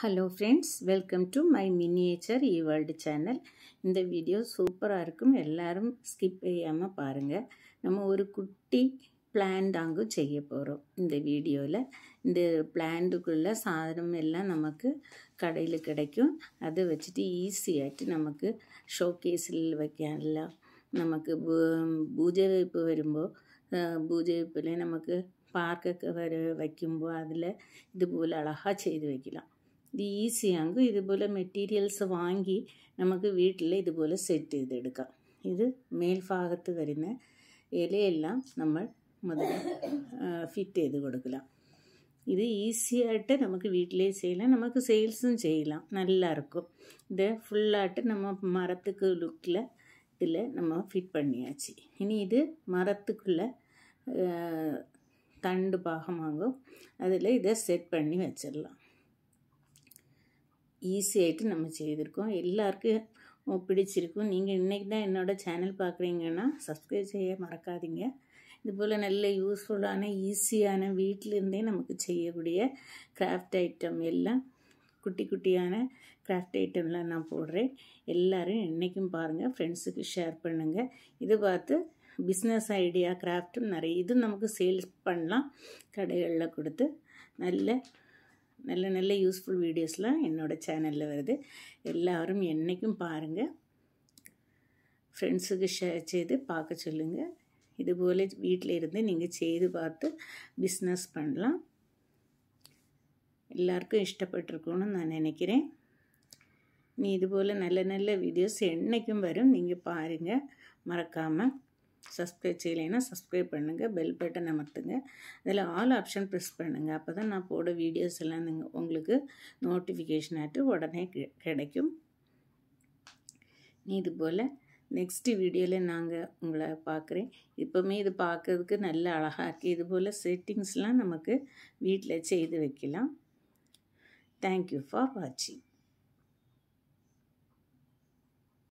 hello friends welcome to my miniature eworld channel இந்த video சூப்பராக இருக்கும் எல்லாரும் ஸ்கிப் செய்யாமல் பாருங்கள் நம்ம ஒரு குட்டி பிளான்டாங்கு செய்ய போகிறோம் இந்த வீடியோவில் இந்த பிளான்டுக்குள்ளே சாதனம் எல்லாம் நமக்கு கடையில் கிடைக்கும் அதை வச்சுட்டு ஈஸியாகிட்டு நமக்கு ஷோகேஸில் வைக்கலாம் நமக்கு பூஜை வைப்பு வருമ്പോൾ பூஜை வைப்பில் நமக்கு பார்க்க வர வைக்கும்போது அதில் இதுபோல் அழகாக செய்து வைக்கலாம் ഇത് ഈസിയാകും ഇതുപോലെ മെറ്റീരിയൽസ് വാങ്ങി നമുക്ക് വീട്ടിൽ ഇതുപോലെ സെറ്റ് ചെയ്തെടുക്കാം ഇത് മേൽഭാഗത്ത് വരുന്ന ഇലയെല്ലാം നമ്മൾ മുതൽ ഫിറ്റ് ചെയ്ത് കൊടുക്കില്ല ഇത് ഈസിയായിട്ട് നമുക്ക് വീട്ടിലേ ചെയ്യലാം നമുക്ക് സെയിൽസും ചെയ്യലാം നല്ലായിരിക്കും ഇത് ഫുള്ളായിട്ട് நம்ம மரத்துக்கு லுக்கில் இதில் நம்ம ஃபிட் பண்ணியாச்சு இனி இது மரத்துக்குள்ளே தண்டு பாகமாகும் அதில் இதை செட் பண்ணி வச்சிடலாம் ஈஸியாகிட்டு நம்ம செய்திருக்கோம் எல்லாருக்கும் பிடிச்சிருக்கும் நீங்கள் இன்றைக்கி தான் என்னோடய சேனல் பார்க்குறீங்கன்னா சப்ஸ்கிரைப் செய்ய மறக்காதீங்க இது போல் நல்ல யூஸ்ஃபுல்லான ஈஸியான வீட்டிலேருந்தே நமக்கு செய்யக்கூடிய கிராஃப்ட் ஐட்டம் எல்லாம் குட்டி குட்டியான கிராஃப்ட் ஐட்டம்லாம் நான் போடுறேன் எல்லோரும் என்றைக்கும் பாருங்கள் ஃப்ரெண்ட்ஸுக்கு ஷேர் பண்ணுங்கள் இது பார்த்து பிஸ்னஸ் ஐடியா கிராஃப்ட்டும் நிறைய இது நமக்கு சேல்ஸ் பண்ணலாம் கடைகளில் கொடுத்து நல்ல நல்ல நல்ல யூஸ்ஃபுல் வீடியோஸ்லாம் என்னோடய சேனலில் வருது எல்லோரும் என்றைக்கும் பாருங்கள் ஃப்ரெண்ட்ஸுக்கு ஷேர் செய்து பார்க்க சொல்லுங்கள் இதுபோல் வீட்டில் இருந்து நீங்கள் செய்து பார்த்து பிஸ்னஸ் பண்ணலாம் எல்லாருக்கும் இஷ்டப்பட்டிருக்கணும்னு நான் நினைக்கிறேன் நீ இதுபோல் நல்ல நல்ல வீடியோஸ் என்றைக்கும் வரும் நீங்கள் பாருங்கள் மறக்காமல் சப்ஸ்கிரைப் செய்யலைன்னா சப்ஸ்கிரைப் பண்ணுங்கள் பெல் பட்டன் அமர்த்துங்க அதில் ஆல் ஆப்ஷன் ப்ரெஸ் பண்ணுங்கள் அப்போ தான் நான் போட வீடியோஸ் எல்லாம் நீங்கள் உங்களுக்கு நோட்டிஃபிகேஷன் ஆகிட்டு உடனே கிடைக்கும் இது போல் நெக்ஸ்ட்டு வீடியோவில் நாங்கள் உங்களை பார்க்குறேன் இப்போவுமே இது பார்க்குறதுக்கு நல்ல அழகாக இருக்குது இது போல் செட்டிங்ஸ்லாம் நமக்கு வீட்டில் செய்து வைக்கலாம் தேங்க்யூ ஃபார் வாட்சிங்